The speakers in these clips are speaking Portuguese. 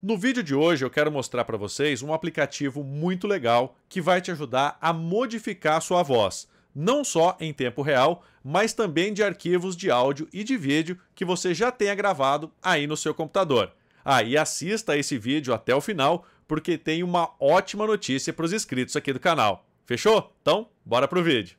No vídeo de hoje eu quero mostrar para vocês um aplicativo muito legal que vai te ajudar a modificar sua voz, não só em tempo real, mas também de arquivos de áudio e de vídeo que você já tenha gravado aí no seu computador. Aí ah, assista esse vídeo até o final, porque tem uma ótima notícia para os inscritos aqui do canal. Fechou? Então, bora pro vídeo.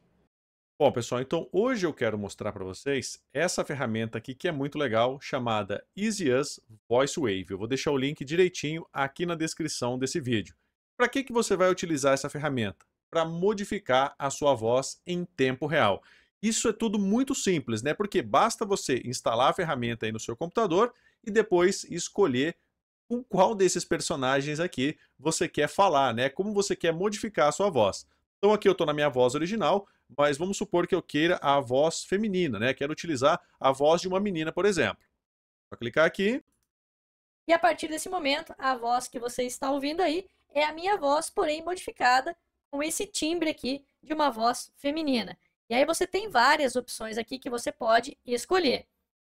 Bom, pessoal, então hoje eu quero mostrar para vocês essa ferramenta aqui que é muito legal, chamada EasyUs Wave. Eu vou deixar o link direitinho aqui na descrição desse vídeo. Para que, que você vai utilizar essa ferramenta? Para modificar a sua voz em tempo real. Isso é tudo muito simples, né? Porque basta você instalar a ferramenta aí no seu computador e depois escolher com qual desses personagens aqui você quer falar, né? Como você quer modificar a sua voz. Então aqui eu estou na minha voz original, mas vamos supor que eu queira a voz feminina, né? Quero utilizar a voz de uma menina, por exemplo. Vou clicar aqui. E a partir desse momento, a voz que você está ouvindo aí é a minha voz, porém modificada com esse timbre aqui de uma voz feminina. E aí você tem várias opções aqui que você pode escolher.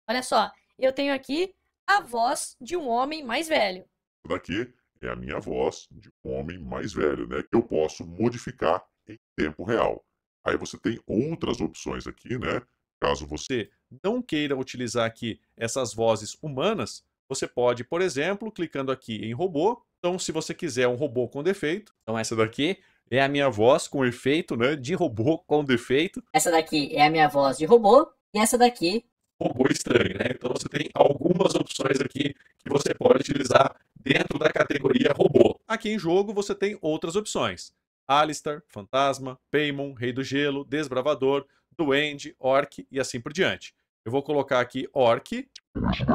Olha só, eu tenho aqui a voz de um homem mais velho. Daqui é a minha voz de um homem mais velho, né? Que eu posso modificar em tempo real. Aí você tem outras opções aqui, né? Caso você não queira utilizar aqui essas vozes humanas, você pode, por exemplo, clicando aqui em robô. Então, se você quiser um robô com defeito, então essa daqui é a minha voz com efeito, né? De robô com defeito. Essa daqui é a minha voz de robô e essa daqui robô estranho, né? Então você tem algumas opções aqui que você pode utilizar dentro da categoria robô. Aqui em jogo você tem outras opções. Alistar, Fantasma, Paimon, Rei do Gelo, Desbravador, Duende, Orc e assim por diante. Eu vou colocar aqui Orc. A minha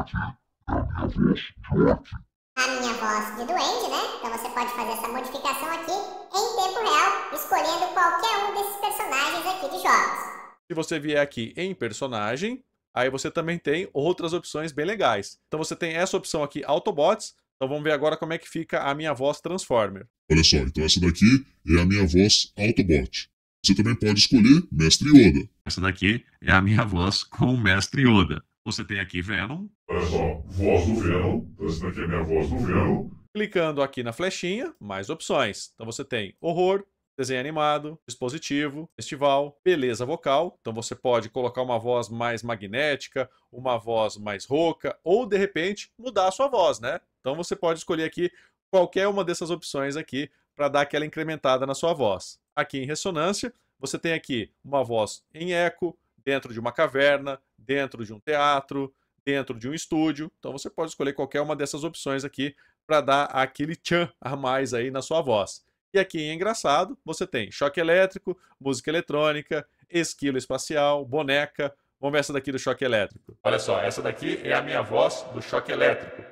voz de Duende, né? Então você pode fazer essa modificação aqui em tempo real, escolhendo qualquer um desses personagens aqui de jogos. Se você vier aqui em personagem, aí você também tem outras opções bem legais. Então você tem essa opção aqui, Autobots, então vamos ver agora como é que fica a minha voz Transformer. Olha só, então essa daqui é a minha voz Autobot. Você também pode escolher Mestre Yoda. Essa daqui é a minha voz com o Mestre Yoda. Você tem aqui Venom. Olha só, voz do Venom. Então, essa daqui é a minha voz do Venom. Clicando aqui na flechinha, mais opções. Então você tem horror, desenho animado, dispositivo, festival, beleza vocal. Então você pode colocar uma voz mais magnética, uma voz mais rouca, ou de repente mudar a sua voz, né? Então você pode escolher aqui qualquer uma dessas opções aqui para dar aquela incrementada na sua voz. Aqui em ressonância, você tem aqui uma voz em eco, dentro de uma caverna, dentro de um teatro, dentro de um estúdio. Então você pode escolher qualquer uma dessas opções aqui para dar aquele tchan a mais aí na sua voz. E aqui em engraçado, você tem choque elétrico, música eletrônica, esquilo espacial, boneca. Vamos ver essa daqui do choque elétrico. Olha só, essa daqui é a minha voz do choque elétrico.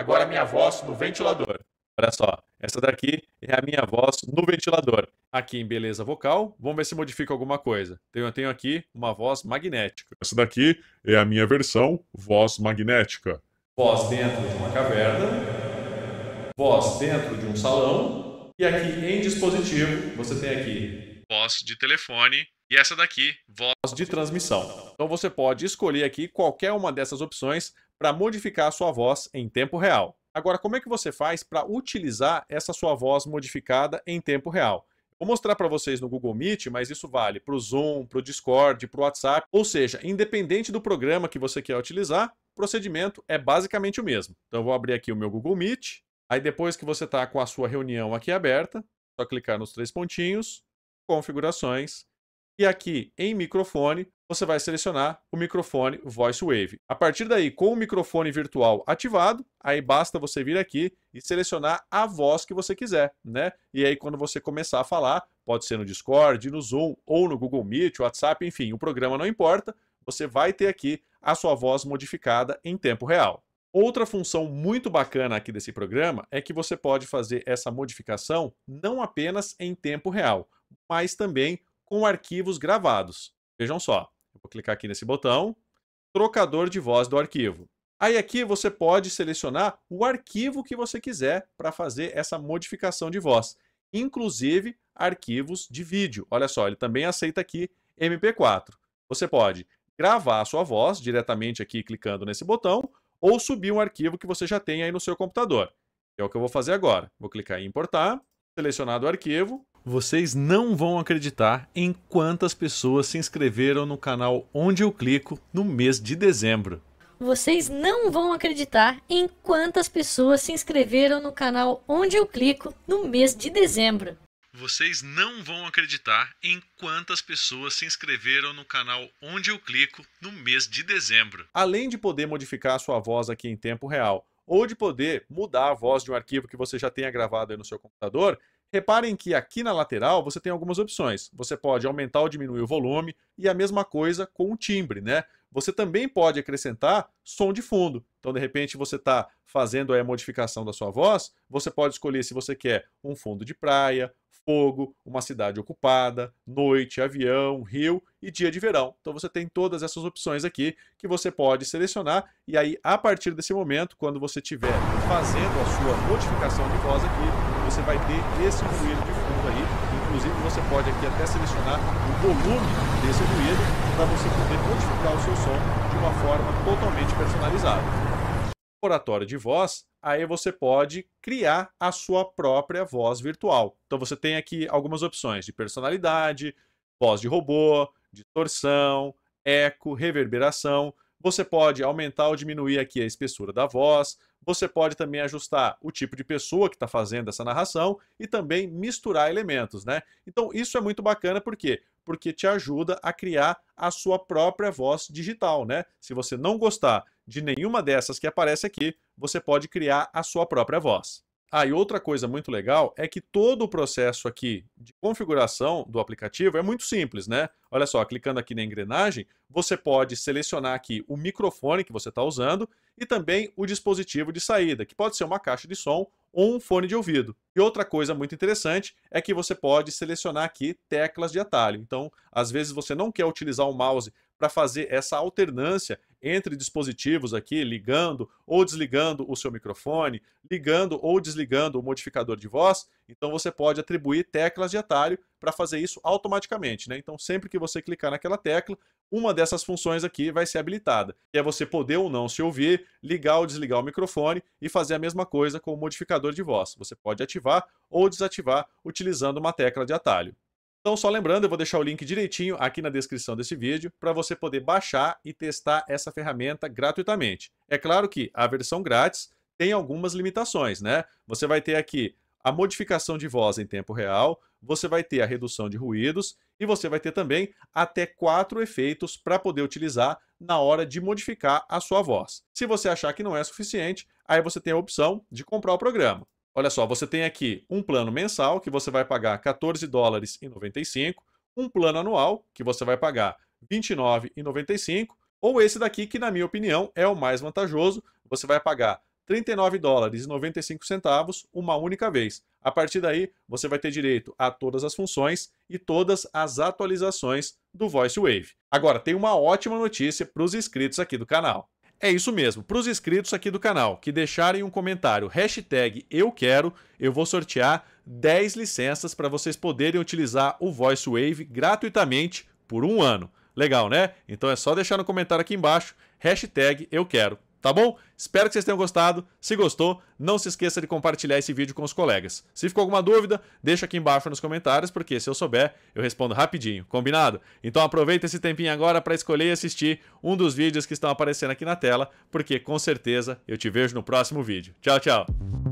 Agora minha voz no ventilador. Olha só, essa daqui é a minha voz no ventilador. Aqui em beleza vocal, vamos ver se modifica alguma coisa. Então eu tenho aqui uma voz magnética. Essa daqui é a minha versão voz magnética. Voz dentro de uma caverna, voz dentro de um salão, e aqui em dispositivo você tem aqui voz de telefone e essa daqui, voz de transmissão. Então você pode escolher aqui qualquer uma dessas opções para modificar a sua voz em tempo real. Agora, como é que você faz para utilizar essa sua voz modificada em tempo real? Vou mostrar para vocês no Google Meet, mas isso vale para o Zoom, para o Discord, para o WhatsApp. Ou seja, independente do programa que você quer utilizar, o procedimento é basicamente o mesmo. Então, eu vou abrir aqui o meu Google Meet. Aí, depois que você está com a sua reunião aqui aberta, só clicar nos três pontinhos, configurações, e aqui em microfone, você vai selecionar o microfone Voice Wave A partir daí, com o microfone virtual ativado, aí basta você vir aqui e selecionar a voz que você quiser, né? E aí quando você começar a falar, pode ser no Discord, no Zoom ou no Google Meet, WhatsApp, enfim, o programa não importa, você vai ter aqui a sua voz modificada em tempo real. Outra função muito bacana aqui desse programa é que você pode fazer essa modificação não apenas em tempo real, mas também com arquivos gravados. Vejam só, vou clicar aqui nesse botão, trocador de voz do arquivo. Aí aqui você pode selecionar o arquivo que você quiser para fazer essa modificação de voz, inclusive arquivos de vídeo. Olha só, ele também aceita aqui MP4. Você pode gravar a sua voz diretamente aqui clicando nesse botão ou subir um arquivo que você já tem aí no seu computador. É o que eu vou fazer agora. Vou clicar em importar, selecionar o arquivo, vocês não vão acreditar em quantas pessoas se inscreveram no canal Onde Eu Clico no mês de dezembro. Vocês não vão acreditar em quantas pessoas se inscreveram no canal Onde Eu Clico no mês de dezembro. Vocês não vão acreditar em quantas pessoas se inscreveram no canal Onde Eu Clico no mês de dezembro. Além de poder modificar a sua voz aqui em tempo real ou de poder mudar a voz de um arquivo que você já tenha gravado no seu computador, Reparem que aqui na lateral você tem algumas opções. Você pode aumentar ou diminuir o volume e a mesma coisa com o timbre, né? Você também pode acrescentar som de fundo. Então, de repente, você está fazendo a modificação da sua voz, você pode escolher se você quer um fundo de praia, fogo, uma cidade ocupada, noite, avião, rio e dia de verão. Então você tem todas essas opções aqui que você pode selecionar e aí a partir desse momento, quando você estiver fazendo a sua notificação de voz aqui, você vai ter esse ruído de fundo aí inclusive você pode aqui até selecionar o volume desse ruído para você poder modificar o seu som de uma forma totalmente personalizada. Oratório de voz aí você pode criar a sua própria voz virtual. Então você tem aqui algumas opções de personalidade, voz de robô, distorção, eco, reverberação. Você pode aumentar ou diminuir aqui a espessura da voz. Você pode também ajustar o tipo de pessoa que está fazendo essa narração e também misturar elementos, né? Então isso é muito bacana porque porque te ajuda a criar a sua própria voz digital, né? Se você não gostar de nenhuma dessas que aparece aqui, você pode criar a sua própria voz. Ah, e outra coisa muito legal é que todo o processo aqui de configuração do aplicativo é muito simples, né? Olha só, clicando aqui na engrenagem, você pode selecionar aqui o microfone que você está usando e também o dispositivo de saída, que pode ser uma caixa de som ou um fone de ouvido. E outra coisa muito interessante é que você pode selecionar aqui teclas de atalho. Então, às vezes você não quer utilizar o mouse para fazer essa alternância entre dispositivos aqui, ligando ou desligando o seu microfone, ligando ou desligando o modificador de voz. Então você pode atribuir teclas de atalho para fazer isso automaticamente. Né? Então sempre que você clicar naquela tecla, uma dessas funções aqui vai ser habilitada, que é você poder ou não se ouvir, ligar ou desligar o microfone e fazer a mesma coisa com o modificador de voz. Você pode ativar ou desativar utilizando uma tecla de atalho. Então, só lembrando, eu vou deixar o link direitinho aqui na descrição desse vídeo para você poder baixar e testar essa ferramenta gratuitamente. É claro que a versão grátis tem algumas limitações, né? Você vai ter aqui a modificação de voz em tempo real, você vai ter a redução de ruídos e você vai ter também até quatro efeitos para poder utilizar na hora de modificar a sua voz. Se você achar que não é suficiente, aí você tem a opção de comprar o programa. Olha só, você tem aqui um plano mensal que você vai pagar 14 dólares e 95, um plano anual que você vai pagar 29,95, ou esse daqui que na minha opinião é o mais vantajoso, você vai pagar 39 dólares e 95 centavos uma única vez. A partir daí, você vai ter direito a todas as funções e todas as atualizações do VoiceWave. Agora, tem uma ótima notícia para os inscritos aqui do canal. É isso mesmo. Para os inscritos aqui do canal que deixarem um comentário hashtag eu quero, eu vou sortear 10 licenças para vocês poderem utilizar o VoiceWave gratuitamente por um ano. Legal, né? Então é só deixar no comentário aqui embaixo hashtag eu quero. Tá bom? Espero que vocês tenham gostado. Se gostou, não se esqueça de compartilhar esse vídeo com os colegas. Se ficou alguma dúvida, deixa aqui embaixo nos comentários, porque se eu souber, eu respondo rapidinho, combinado? Então aproveita esse tempinho agora para escolher e assistir um dos vídeos que estão aparecendo aqui na tela, porque com certeza eu te vejo no próximo vídeo. Tchau, tchau!